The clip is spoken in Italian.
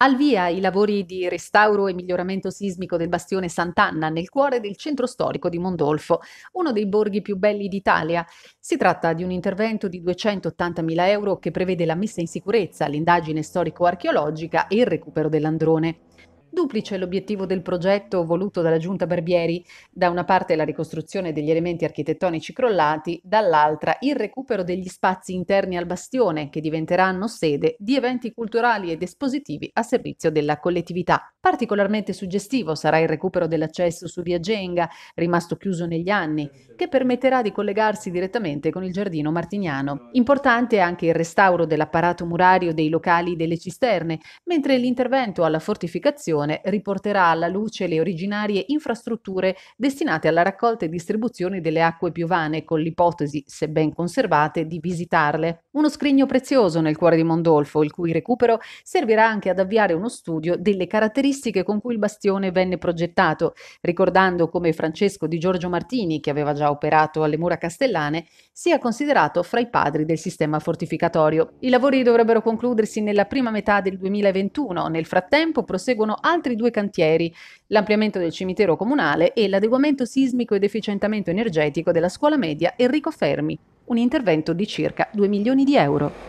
Al via i lavori di restauro e miglioramento sismico del bastione Sant'Anna nel cuore del centro storico di Mondolfo, uno dei borghi più belli d'Italia. Si tratta di un intervento di 280.000 euro che prevede la messa in sicurezza, l'indagine storico-archeologica e il recupero dell'androne. Duplice l'obiettivo del progetto voluto dalla Giunta Barbieri, da una parte la ricostruzione degli elementi architettonici crollati, dall'altra il recupero degli spazi interni al bastione che diventeranno sede di eventi culturali ed espositivi a servizio della collettività. Particolarmente suggestivo sarà il recupero dell'accesso su via Genga, rimasto chiuso negli anni, che permetterà di collegarsi direttamente con il giardino martignano. Importante è anche il restauro dell'apparato murario dei locali delle cisterne, mentre l'intervento alla fortificazione edizione riporterà alla luce le originarie infrastrutture destinate alla raccolta e distribuzione delle acque piovane con l'ipotesi, se ben conservate, di visitarle. Uno scrigno prezioso nel cuore di Mondolfo, il cui recupero servirà anche ad avviare uno studio delle caratteristiche con cui il bastione venne progettato, ricordando come Francesco di Giorgio Martini, che aveva già operato alle mura castellane, sia considerato fra i padri del sistema fortificatorio. I lavori dovrebbero concludersi nella prima metà del 2021, nel frattempo proseguono altri altri due cantieri, l'ampliamento del cimitero comunale e l'adeguamento sismico ed efficientamento energetico della scuola media Enrico Fermi, un intervento di circa 2 milioni di euro.